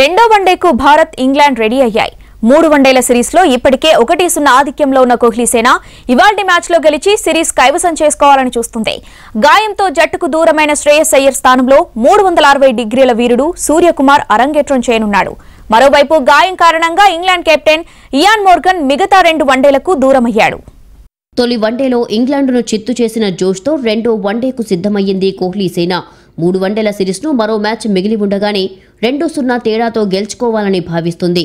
రెండో వన్డేకు Bharat England ready అయ్యాయి మూడు వన్డేల సిరీస్లో ఇప్పటికే ఒకటి సున్నా ఆధిక్యంలో ఉన్న కోహ్లీ సేన ఇవాల్టి మ్యాచ్లో గెలిచి సిరీస్ కైవసం చేసుకోవాలని చూస్తుంది గాయంతో జట్టుకు దూరమైన శ్రేయస్ అయ్యర్ స్థానంలో మూడు వందల అరవై డిగ్రీల వీరుడు సూర్యకుమార్ అరంగేట్రం చేయనున్నాడు మరోవైపు గాయం కారణంగా ఇంగ్లాండ్ కెప్టెన్ ఇయాన్ మోర్గన్ మిగతా రెండు వన్డేలకు దూరమయ్యాడు తొలి వన్డేలో ఇంగ్లాండ్ను చిత్తు చేసిన జోష్తో రెండో వన్డేకు సిద్ధమయ్యింది కోహ్లీ సేన మూడు వన్డేల సిరీస్ను మరో మ్యాచ్ మిగిలి ఉండగానే రెండు సున్నా తేడాతో గెలుచుకోవాలని భావిస్తుంది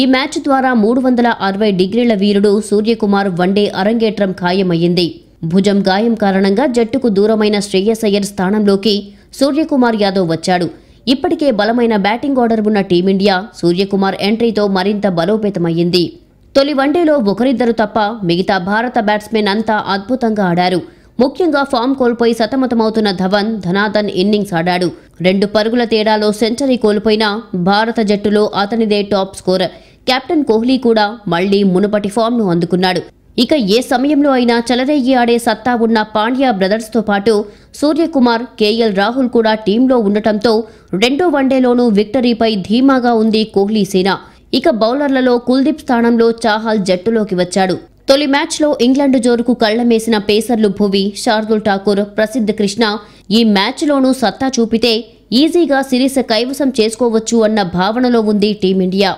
ఈ మ్యాచ్ ద్వారా మూడు వందల అరవై డిగ్రీల వీరుడు సూర్యకుమార్ వన్డే అరంగేట్రం ఖాయమయ్యింది భుజం గాయం కారణంగా జట్టుకు దూరమైన శ్రేయస్ అయ్యర్ స్థానంలోకి సూర్యకుమార్ యాదవ్ వచ్చాడు ఇప్పటికే బలమైన బ్యాటింగ్ ఆర్డర్ ఉన్న టీమిండియా సూర్యకుమార్ ఎంట్రీతో మరింత బలోపేతమయ్యింది తొలి వన్డేలో ఒకరిద్దరు తప్ప మిగతా భారత బ్యాట్స్మెన్ అంతా అద్భుతంగా ఆడారు ముఖ్యంగా ఫామ్ కోల్పోయి సతమతమవుతున్న ధవన్ ధనాధన్ ఇన్నింగ్స్ ఆడాడు రెండు పరుగుల తేడాలో సెంచరీ కోల్పోయిన భారత జట్టులో అతనిదే టాప్ స్కోర్ కెప్టెన్ కోహ్లీ కూడా మళ్లీ మునుపటి ఫామ్ను అందుకున్నాడు ఇక ఏ సమయంలో అయినా చెలరేగి ఆడే సత్తా ఉన్న పాండ్యా బ్రదర్స్తో పాటు సూర్యకుమార్ కేఎల్ రాహుల్ కూడా టీంలో ఉండటంతో రెండో వన్డేలోనూ విక్టరీపై ధీమాగా ఉంది కోహ్లీ సేన ఇక బౌలర్లలో కుల్దీప్ స్థానంలో చాహల్ జట్టులోకి వచ్చాడు తొలి మ్యాచ్లో ఇంగ్లాండ్ జోరుకు కళ్లమేసిన పేసర్లు భువి శార్దుల్ ఠాకూర్ ప్రసిద్ధ కృష్ణ ఈ మ్యాచ్లోనూ సత్తా చూపితే ఈజీగా సిరీస్ కైవసం చేసుకోవచ్చు అన్న భావనలో ఉంది టీమిండియా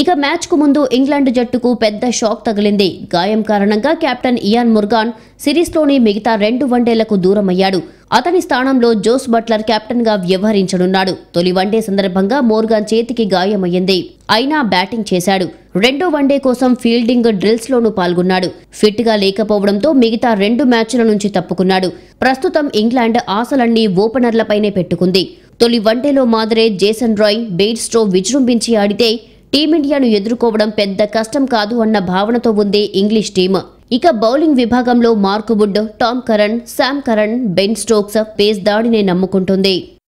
ఇక మ్యాచ్కు ముందు ఇంగ్లాండ్ జట్టుకు పెద్ద షాక్ తగిలింది గాయం కారణంగా కెప్టెన్ ఇయాన్ ముర్గాన్ సిరీస్లోని మిగతా రెండు వన్డేలకు దూరమయ్యాడు అతని స్థానంలో జోస్ బట్లర్ కెప్టెన్గా వ్యవహరించనున్నాడు తొలి వన్డే సందర్భంగా మోర్గాన్ చేతికి గాయమయ్యింది అయినా బ్యాటింగ్ చేశాడు రెండో వన్డే కోసం ఫీల్డింగ్ డ్రిల్స్ లోనూ పాల్గొన్నాడు ఫిట్ గా లేకపోవడంతో మిగతా రెండు మ్యాచ్ల నుంచి తప్పుకున్నాడు ప్రస్తుతం ఇంగ్లాండ్ ఆశలన్నీ ఓపెనర్లపైనే పెట్టుకుంది తొలి వన్డేలో మాదిరే జేసన్ రాయ్ బెయిర్ విజృంభించి ఆడితే టీమిండియాను ఎదుర్కోవడం పెద్ద కష్టం కాదు అన్న భావనతో ఉంది ఇంగ్లీష్ టీమ్ ఇక బౌలింగ్ విభాగంలో Mark Wood Tom Curran Sam Curran Ben Stokes pace దాడినే నమ్ముకుంటుంది